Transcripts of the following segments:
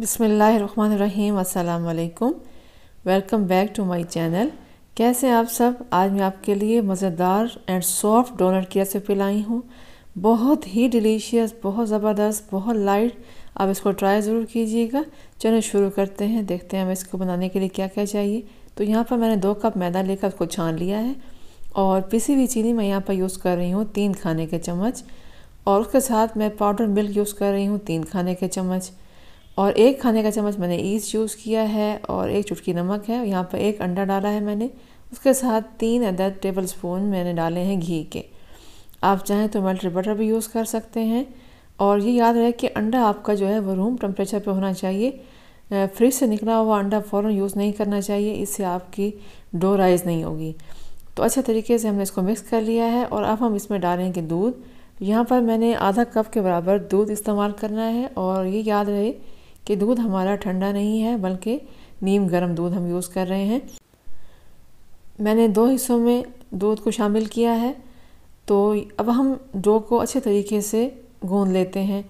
बिसमीम् अल्लाम welcome back to my channel कैसे आप सब आज मैं आपके लिए मज़ेदार एंड सॉफ्ट डोनट की रेसिपी लाई हूँ बहुत ही डिलीशियस बहुत ज़बरदस्त बहुत लाइट आप इसको ट्राई ज़रूर कीजिएगा चलो शुरू करते हैं देखते हैं हमें इसको बनाने के लिए क्या क्या चाहिए तो यहाँ पर मैंने दो कप मैदा लेकर उसको छान लिया है और पिसी हुई चीनी मैं यहाँ पर यूज़ कर रही हूँ तीन खाने के चम्मच और उसके साथ मैं पाउडर मिल्क यूज़ कर रही हूँ तीन खाने के चम्मच और एक खाने का चम्मच मैंने ईस्ट यूज़ किया है और एक चुटकी नमक है यहाँ पर एक अंडा डाला है मैंने उसके साथ तीन अदद टेबल स्पून मैंने डाले हैं घी के आप चाहें तो मेल्टेड बटर भी यूज़ कर सकते हैं और ये याद रहे कि अंडा आपका जो है वो रूम टेम्परेचर पे होना चाहिए फ्रिज से निकला हुआ अंडा फ़ौर यूज़ नहीं करना चाहिए इससे आपकी डो राइज नहीं होगी तो अच्छे तरीके से हमने इसको मिक्स कर लिया है और अब हम इसमें डालेंगे दूध यहाँ पर मैंने आधा कप के बराबर दूध इस्तेमाल करना है और ये याद रहे कि दूध हमारा ठंडा नहीं है बल्कि नीम गर्म दूध हम यूज़ कर रहे हैं मैंने दो हिस्सों में दूध को शामिल किया है तो अब हम डो को अच्छे तरीके से गूंद लेते हैं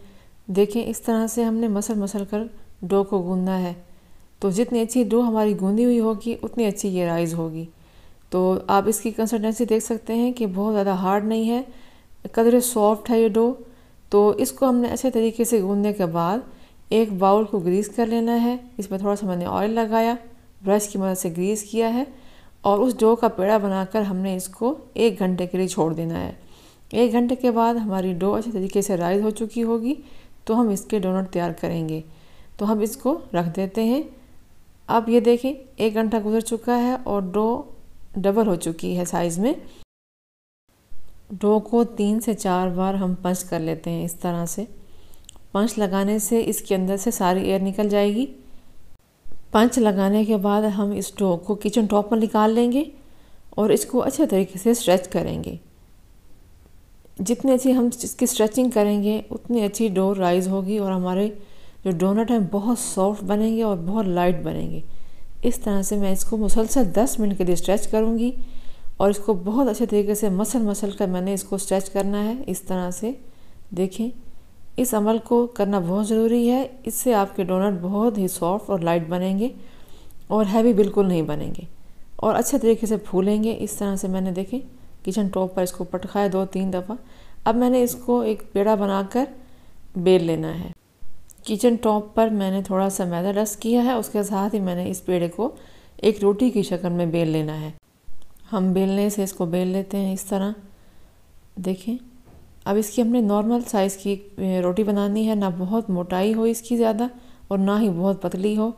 देखें इस तरह से हमने मसल मसल कर डो को गूंदना है तो जितनी अच्छी डो हमारी गूंदी हुई होगी उतनी अच्छी ये राइज़ होगी तो आप इसकी कंसिस्टेंसी देख सकते हैं कि बहुत ज़्यादा हार्ड नहीं है कदर सॉफ्ट है ये डो तो इसको हमने अच्छे तरीके से गूंदने के बाद एक बाउल को ग्रीस कर लेना है इसमें थोड़ा सा मैंने ऑयल लगाया ब्रश की मदद से ग्रीस किया है और उस डो का पेड़ा बनाकर हमने इसको एक घंटे के लिए छोड़ देना है एक घंटे के बाद हमारी डो अच्छे तरीके से राइज हो चुकी होगी तो हम इसके डोनट तैयार करेंगे तो हम इसको रख देते हैं अब ये देखें एक घंटा गुजर चुका है और डो डबल हो चुकी है साइज़ में डो को तीन से चार बार हम पंच कर लेते हैं इस तरह से पंच लगाने से इसके अंदर से सारी एयर निकल जाएगी पंच लगाने के बाद हम इस डो को किचन टॉप पर निकाल लेंगे और इसको अच्छे तरीके से स्ट्रेच करेंगे जितनी अच्छी हम इसकी स्ट्रेचिंग करेंगे उतनी अच्छी डो राइज होगी और हमारे जो डोनट हैं बहुत सॉफ्ट बनेंगे और बहुत लाइट बनेंगे इस तरह से मैं इसको मुसलसल 10 मिनट के लिए स्ट्रेच करूँगी और इसको बहुत अच्छे तरीके से मसल मसल कर मैंने इसको स्ट्रेच करना है इस तरह से देखें इस अमल को करना बहुत ज़रूरी है इससे आपके डोनट बहुत ही सॉफ्ट और लाइट बनेंगे और हैवी बिल्कुल नहीं बनेंगे और अच्छे तरीके से फूलेंगे इस तरह से मैंने देखें किचन टॉप पर इसको पटखाया दो तीन दफ़ा अब मैंने इसको एक पेड़ा बनाकर बेल लेना है किचन टॉप पर मैंने थोड़ा सा मैदा डस्ट किया है उसके साथ ही मैंने इस पेड़े को एक रोटी की शक्ल में बेल लेना है हम बेलने से इसको बेल लेते हैं इस तरह देखें अब इसकी हमने नॉर्मल साइज़ की रोटी बनानी है ना बहुत मोटाई हो इसकी ज़्यादा और ना ही बहुत पतली हो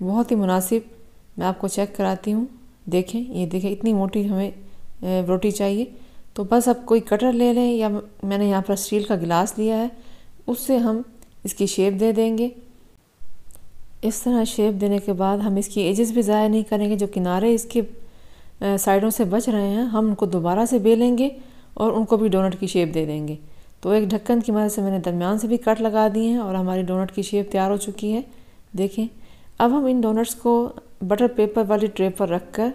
बहुत ही मुनासिब मैं आपको चेक कराती हूँ देखें ये देखें इतनी मोटी हमें रोटी चाहिए तो बस अब कोई कटर ले लें या मैंने यहाँ पर स्टील का गिलास लिया है उससे हम इसकी शेप दे देंगे इस तरह शेप देने के बाद हम इसकी एजेस भी ज़ाया नहीं करेंगे जो किनारे इसके साइडों से बच रहे हैं हम उनको दोबारा से बेलेंगे और उनको भी डोनट की शेप दे देंगे तो एक ढक्कन की मदद से मैंने दरमियान से भी कट लगा दिए हैं और हमारी डोनट की शेप तैयार हो चुकी है देखें अब हम इन डोनट्स को बटर पेपर वाली ट्रे पर रख कर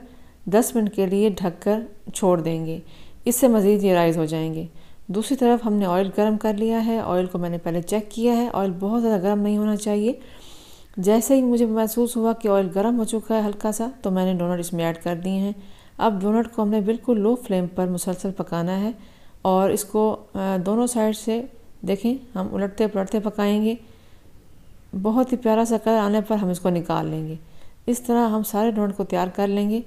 दस मिनट के लिए ढक कर छोड़ देंगे इससे मज़ीद ये राइज़ हो जाएंगे दूसरी तरफ हमने ऑयल गर्म कर लिया है ऑयल को मैंने पहले चेक किया है ऑयल बहुत ज़्यादा गर्म नहीं होना चाहिए जैसे ही मुझे महसूस हुआ कि ऑयल गर्म हो चुका है हल्का सा तो मैंने डोनट इसमें ऐड कर दिए हैं अब डोनट को हमने बिल्कुल लो फ्लेम पर मुसलसल पकाना है और इसको दोनों साइड से देखें हम उलटते पलटते पकाएंगे बहुत ही प्यारा सा कलर आने पर हम इसको निकाल लेंगे इस तरह हम सारे डोनट को तैयार कर लेंगे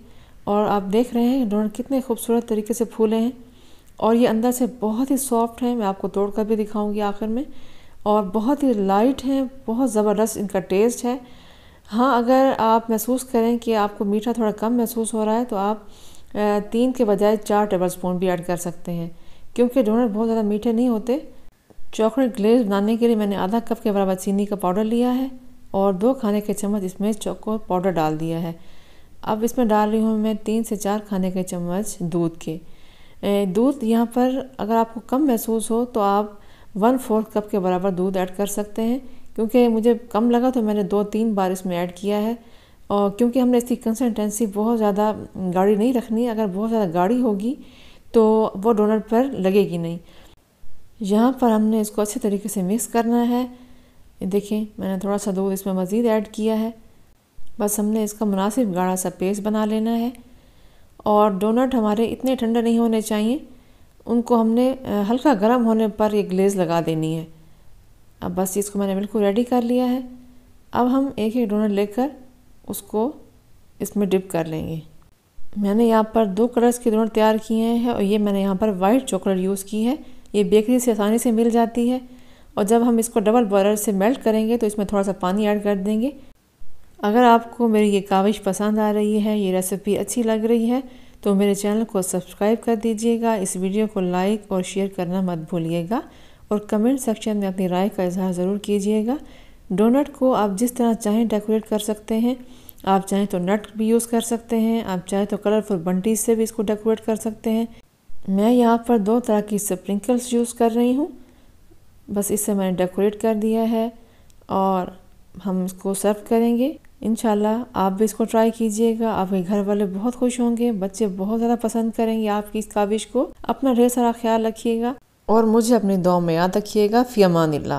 और आप देख रहे हैं डोनट कितने खूबसूरत तरीके से फूले हैं और ये अंदर से बहुत ही सॉफ्ट हैं मैं आपको तोड़ कर भी दिखाऊंगी आखिर में और बहुत ही लाइट हैं बहुत ज़बरदस्त इनका टेस्ट है हाँ अगर आप महसूस करें कि आपको मीठा थोड़ा कम महसूस हो रहा है तो आप तीन के बजाय चार टेबल स्पून भी ऐड कर सकते हैं क्योंकि डोनट बहुत ज़्यादा मीठे नहीं होते चॉकलेट ग्लेज बनाने के लिए मैंने आधा कप के बराबर चीनी का पाउडर लिया है और दो खाने के चम्मच इसमें चोको पाउडर डाल दिया है अब इसमें डाल रही हूँ मैं तीन से चार खाने के चम्मच दूध के दूध यहाँ पर अगर आपको कम महसूस हो तो आप वन फोर्थ कप के बराबर दूध ऐड कर सकते हैं क्योंकि मुझे कम लगा तो मैंने दो तीन बार इसमें ऐड किया है और क्योंकि हमने इसकी कंसल्टेंसी बहुत ज़्यादा गाढ़ी नहीं रखनी अगर बहुत ज़्यादा गाढ़ी होगी तो वो डोनट पर लगेगी नहीं यहाँ पर हमने इसको अच्छे तरीके से मिक्स करना है देखें मैंने थोड़ा सा दूध इसमें मज़ीद ऐड किया है बस हमने इसका मुनासिब गाढ़ा सा पेस्ट बना लेना है और डोनट हमारे इतने ठंडे नहीं होने चाहिए उनको हमने हल्का गर्म होने पर ये ग्लेज़ लगा देनी है अब बस इसको मैंने बिल्कुल रेडी कर लिया है अब हम एक एक डोनट लेकर उसको इसमें डिप कर लेंगे मैंने यहाँ पर दो कलर्स के डोनट तैयार किए हैं और ये मैंने यहाँ पर वाइट चॉकलेट यूज़ की है ये बेकरी से आसानी से मिल जाती है और जब हम इसको डबल बॉयलर से मेल्ट करेंगे तो इसमें थोड़ा सा पानी ऐड कर देंगे अगर आपको मेरी ये काविश पसंद आ रही है ये रेसिपी अच्छी लग रही है तो मेरे चैनल को सब्सक्राइब कर दीजिएगा इस वीडियो को लाइक और शेयर करना मत भूलिएगा और कमेंट सेक्शन में अपनी राय का इजहार ज़रूर कीजिएगा डोनट को आप जिस तरह चाहें डेकोरेट कर सकते हैं आप चाहें तो नट भी यूज़ कर सकते हैं आप चाहें तो कलरफुल बंटीज से भी इसको डेकोरेट कर सकते हैं मैं यहाँ पर दो तरह की स्प्रिंकल्स यूज़ कर रही हूँ बस इससे मैंने डेकोरेट कर दिया है और हम इसको सर्व करेंगे इन आप भी इसको ट्राई कीजिएगा आपके घर वाले बहुत खुश होंगे बच्चे बहुत ज़्यादा पसंद करेंगे आपकी इस काविश को अपना ढेर सारा ख्याल रखिएगा और मुझे अपनी दुआ में याद रखिएगा फ़ियामान